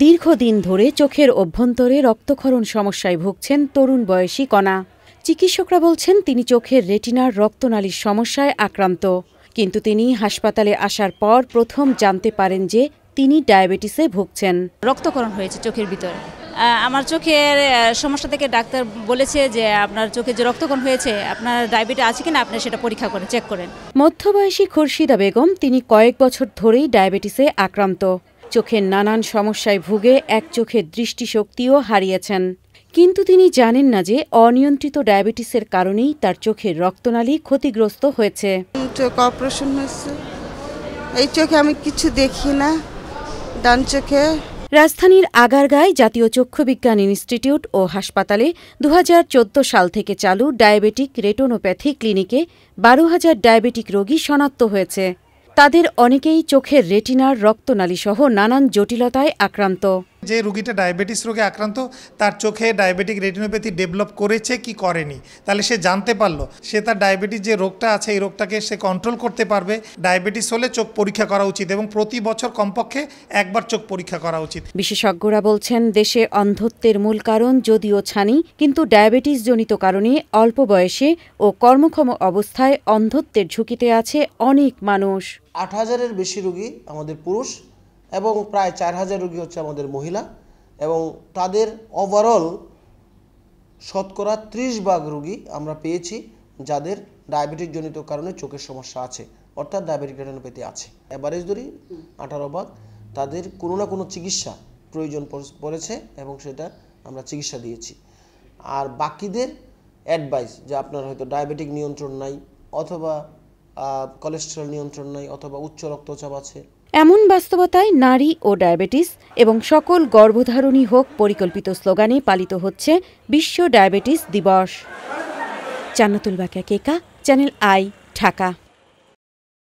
দীর্ঘদিন ধরে চোখের অভ্যন্তরে রক্তক্ষরণ সমস্যায় ভুগছেন তরুণ বয়সী কণা চিকিৎসকরা বলছেন তিনি চোখের রেটিনার রক্তনালীর সমস্যায় আক্রান্ত কিন্তু তিনি হাসপাতালে আসার পর প্রথম জানতে পারেন যে তিনি ডায়াবেটিসে ভুগছেন রক্তকরণ হয়েছে চোখের ভিতরে আমার চোখের সমস্যা থেকে ডাক্তার বলেছে যে আপনার চোখে যে রক্তকরণ হয়েছে আপনার ডায়াবেটিস আছে কিনা আপনি সেটা পরীক্ষা করে চেক করেন মধ্যবয়সী খুরশিদা বেগম তিনি কয়েক বছর ধরেই ডায়াবেটিসে আক্রান্ত চোখের নানান সমস্যায় ভুগে এক চোখের দৃষ্টিশক্তিও হারিয়েছেন কিন্তু তিনি জানেন না যে অনিয়ন্ত্রিত ডায়াবেটিসের কারণেই তার চোখের রক্তনালী ক্ষতিগ্রস্ত হয়েছে চোখ অপারেশন হয়েছে এই চোখে আমি কিছু দেখি না ডান চোখে রাজধানীর আগারগায় জাতীয় চক্ষু বিজ্ঞান ইনস্টিটিউট ও হাসপাতালে দু সাল থেকে চালু ডায়াবেটিক রেটোনোপ্যাথি ক্লিনিকে বারো হাজার ডায়াবেটিক রোগী শনাক্ত হয়েছে তাদের অনেকেই চোখের রেটিনার রক্তনালীসহ নানান জটিলতায় আক্রান্ত যে রুগীটা ডায়াবেটিস রোগে আক্রান্ত তার চোখে ডায়াবেটিক রেটিনোপ্যাথি ডেভেলপ করেছে কি করেনি তাহলে সে জানতে পারলো সে তার ডায়াবেটিস যে রোগটা আছে এই রোগটাকে সে কন্ট্রোল করতে পারবে ডায়াবেটিস হলে চোখ পরীক্ষা করা উচিত এবং প্রতি বছর কমপক্ষে একবার চোখ পরীক্ষা করা উচিত বিশেষজ্ঞরা বলছেন দেশে অন্ধত্বের মূল কারণ যদিও ছানি কিন্তু ডায়াবেটিস জনিত কারণে অল্প বয়সে ও কর্মক্ষম অবস্থায় অন্ধত্বের ঝুঁকিতে আছে অনেক মানুষ আট হাজারের বেশি রুগী আমাদের পুরুষ এবং প্রায় চার হাজার রুগী হচ্ছে আমাদের মহিলা এবং তাদের ওভারঅল শতকরা ত্রিশ ভাগ রুগী আমরা পেয়েছি যাদের ডায়াবেটিকজনিত কারণে চোখের সমস্যা আছে অর্থাৎ ডায়াবেটিক পেতে আছে অ্যাভারেজ ধরি আঠারো ভাগ তাদের কোনো না কোনো চিকিৎসা প্রয়োজন পড়েছে এবং সেটা আমরা চিকিৎসা দিয়েছি আর বাকিদের অ্যাডভাইস যে আপনার হয়তো ডায়াবেটিক নিয়ন্ত্রণ নাই অথবা কোলেস্ট্রল নিয়ন্ত্রণ নাই অথবা উচ্চ রক্তচাপ আছে এমন বাস্তবতায় নারী ও ডায়াবেটিস এবং সকল গর্ভধারণী হোক পরিকল্পিত স্লোগানে পালিত হচ্ছে বিশ্ব ডায়াবেটিস দিবস চান্নাতুল বাকা কেকা চ্যানেল আই ঢাকা